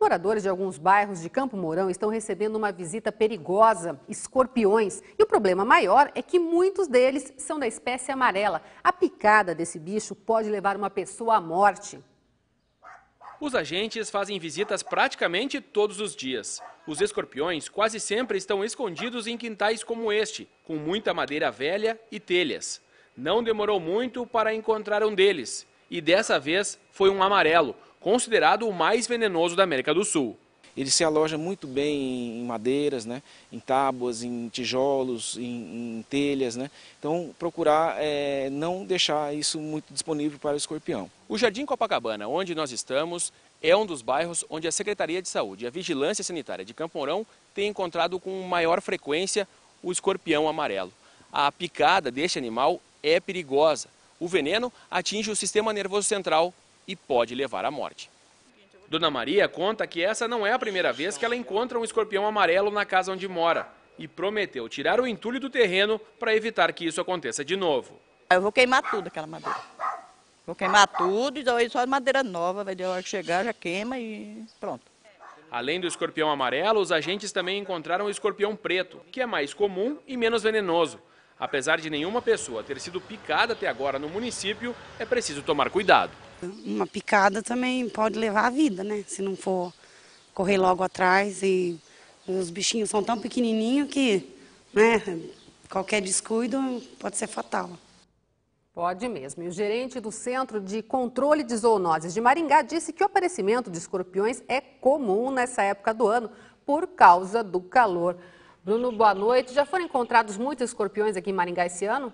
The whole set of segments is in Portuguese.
Moradores de alguns bairros de Campo Mourão estão recebendo uma visita perigosa, escorpiões. E o problema maior é que muitos deles são da espécie amarela. A picada desse bicho pode levar uma pessoa à morte. Os agentes fazem visitas praticamente todos os dias. Os escorpiões quase sempre estão escondidos em quintais como este, com muita madeira velha e telhas. Não demorou muito para encontrar um deles. E dessa vez foi um amarelo considerado o mais venenoso da América do Sul. Ele se aloja muito bem em madeiras, né? em tábuas, em tijolos, em, em telhas. Né? Então, procurar é, não deixar isso muito disponível para o escorpião. O Jardim Copacabana, onde nós estamos, é um dos bairros onde a Secretaria de Saúde e a Vigilância Sanitária de Campo Mourão tem encontrado com maior frequência o escorpião amarelo. A picada deste animal é perigosa. O veneno atinge o sistema nervoso central e pode levar à morte. Dona Maria conta que essa não é a primeira vez que ela encontra um escorpião amarelo na casa onde mora e prometeu tirar o entulho do terreno para evitar que isso aconteça de novo. Eu vou queimar tudo aquela madeira. Vou queimar tudo e daí só madeira nova, vai de hora que chegar já queima e pronto. Além do escorpião amarelo, os agentes também encontraram o escorpião preto, que é mais comum e menos venenoso. Apesar de nenhuma pessoa ter sido picada até agora no município, é preciso tomar cuidado. Uma picada também pode levar a vida, né? Se não for correr logo atrás e os bichinhos são tão pequenininhos que, né, qualquer descuido pode ser fatal. Pode mesmo. E o gerente do Centro de Controle de Zoonoses de Maringá disse que o aparecimento de escorpiões é comum nessa época do ano por causa do calor. Bruno, boa noite. Já foram encontrados muitos escorpiões aqui em Maringá esse ano?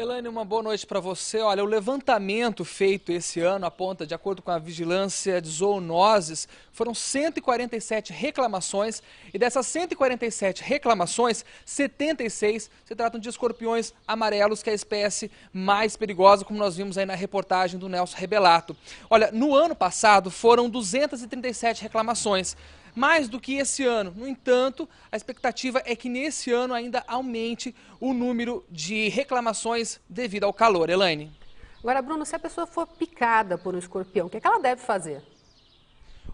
Elaine, uma boa noite para você. Olha, o levantamento feito esse ano aponta, de acordo com a vigilância de zoonoses, foram 147 reclamações e dessas 147 reclamações, 76 se tratam de escorpiões amarelos, que é a espécie mais perigosa, como nós vimos aí na reportagem do Nelson Rebelato. Olha, no ano passado foram 237 reclamações, mais do que esse ano. No entanto, a expectativa é que nesse ano ainda aumente o número de reclamações devido ao calor. Elaine. Agora, Bruno, se a pessoa for picada por um escorpião, o que, é que ela deve fazer?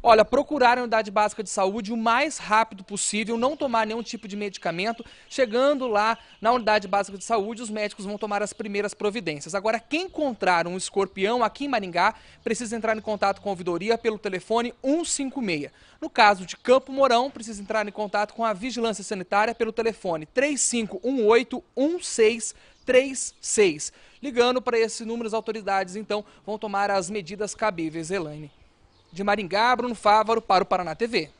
Olha, procurar a unidade básica de saúde o mais rápido possível, não tomar nenhum tipo de medicamento. Chegando lá na unidade básica de saúde, os médicos vão tomar as primeiras providências. Agora, quem encontrar um escorpião aqui em Maringá, precisa entrar em contato com a ouvidoria pelo telefone 156. No caso de Campo Mourão, precisa entrar em contato com a Vigilância Sanitária pelo telefone 35181636. 1636 Ligando para esse número, as autoridades então vão tomar as medidas cabíveis, Elaine. De Maringá, Bruno Fávaro para o Paraná TV.